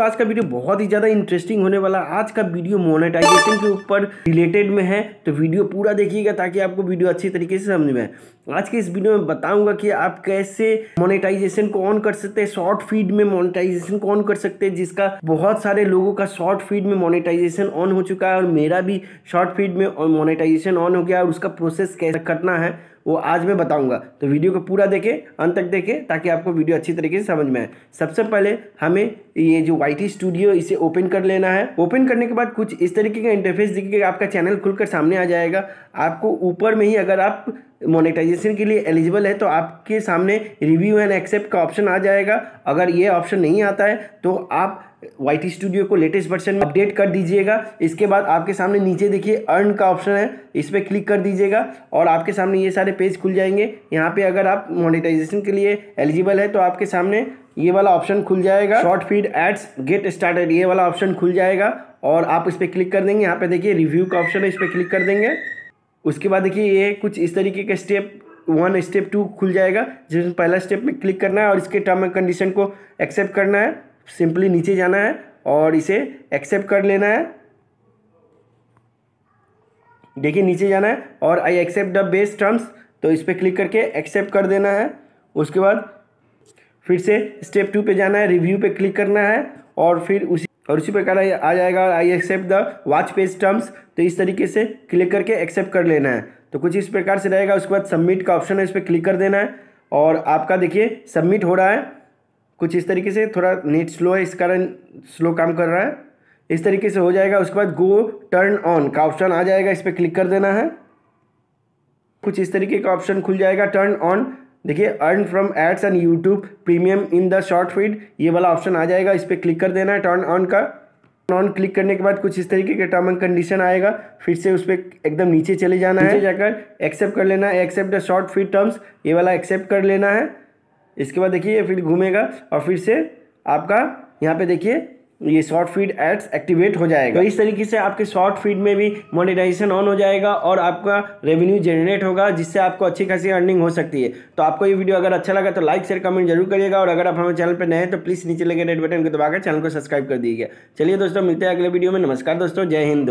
दोस्तों आज का वीडियो बहुत ही ज़्यादा इंटरेस्टिंग होने वाला आज का वीडियो मोनेटाइजेशन के ऊपर रिलेटेड में है तो वीडियो पूरा देखिएगा ताकि आपको वीडियो अच्छी तरीके से समझ में आज के इस वीडियो में बताऊंगा कि आप कैसे मोनेटाइजेशन को ऑन कर सकते हैं शॉर्ट फीड में मोनेटाइजेशन को ऑन कर सकते हैं जिसका बहुत सारे लोगों का शॉर्ट फीड में मोनेटाइजेशन ऑन हो चुका है और मेरा भी शॉर्ट फीड में मोनेटाइजेशन ऑन हो गया और उसका प्रोसेस कैसे करना है वो आज मैं बताऊंगा तो वीडियो को पूरा देखें अंत तक देखें ताकि आपको वीडियो अच्छी तरीके से समझ में आए सबसे पहले हमें ये जो वाई स्टूडियो इसे ओपन कर लेना है ओपन करने के बाद कुछ इस तरीके का इंटरफेस दिखेगा आपका चैनल खुलकर सामने आ जाएगा आपको ऊपर में ही अगर आप मोनेटाइजेशन के लिए एलिजिबल है तो आपके सामने रिव्यू एंड एक्सेप्ट का ऑप्शन आ जाएगा अगर ये ऑप्शन नहीं आता है तो आप वाई स्टूडियो को लेटेस्ट वर्जन में अपडेट कर दीजिएगा इसके बाद आपके सामने नीचे देखिए अर्न का ऑप्शन है इस पर क्लिक कर दीजिएगा और आपके सामने ये सारे पेज खुल जाएंगे यहाँ पे अगर आप मोनेटाइजेशन के लिए एलिजिबल है तो आपके सामने ये वाला ऑप्शन खुल जाएगा short feed ads get started ये वाला ऑप्शन खुल जाएगा और आप इस पर क्लिक कर देंगे यहाँ पे देखिए रिव्यू का ऑप्शन है इस पर क्लिक कर देंगे उसके बाद देखिए ये कुछ इस तरीके का स्टेप वन स्टेप टू खुल जाएगा जिसमें पहला स्टेप में क्लिक करना है और इसके टर्म एंड कंडीशन को एक्सेप्ट करना है सिंपली नीचे जाना है और इसे एक्सेप्ट कर लेना है देखिए नीचे जाना है और I accept the best terms तो इस पर क्लिक करके एक्सेप्ट कर देना है उसके बाद फिर से स्टेप टू पे जाना है रिव्यू पे क्लिक करना है और फिर उसी और उसी प्रकार आ जाएगा I accept the watch page terms तो इस तरीके से क्लिक करके एक्सेप्ट कर लेना है तो कुछ इस प्रकार से रहेगा उसके बाद सबमिट का ऑप्शन है इस पर क्लिक कर देना है और आपका देखिए सबमिट हो रहा है कुछ इस तरीके से थोड़ा नेट स्लो है इस कारण स्लो काम कर रहा है इस तरीके से हो जाएगा उसके बाद गो टर्न ऑन का ऑप्शन आ जाएगा इस पर क्लिक कर देना है कुछ इस तरीके का ऑप्शन खुल जाएगा टर्न ऑन देखिए earn from ads and YouTube premium in the short feed ये वाला ऑप्शन आ जाएगा इस पर क्लिक कर देना है टर्न ऑन का टर्न ऑन क्लिक करने के बाद कुछ इस तरीके के टर्म एंड कंडीशन आएगा फिर से उस पर एकदम नीचे चले जाना है जाकर एक्सेप्ट कर लेना है accept the short feed terms ये वाला एक्सेप्ट कर लेना है इसके बाद देखिए फिर घूमेगा और फिर से आपका यहाँ पे देखिए ये शॉर्ट फीड एड्स एक्टिवेट हो जाएगा तो इस तरीके से आपके शॉर्ट फीड में भी मोनेटाइजेशन ऑन हो जाएगा और आपका रेवेन्यू जनरेट होगा जिससे आपको अच्छी खासी अर्निंग हो सकती है तो आपको ये वीडियो अगर अच्छा लगा तो लाइक शेयर कमेंट जरूर करिएगा और अगर आप हमारे चैनल पर नए तो प्लीज़ नीचे लगे रेड बटन को दबाकर चैनल को सब्सक्राइब कर दीजिएगा चलिए दोस्तों मिलते हैं अगले वीडियो में नमस्कार दोस्तों जय हिंद दोस्तों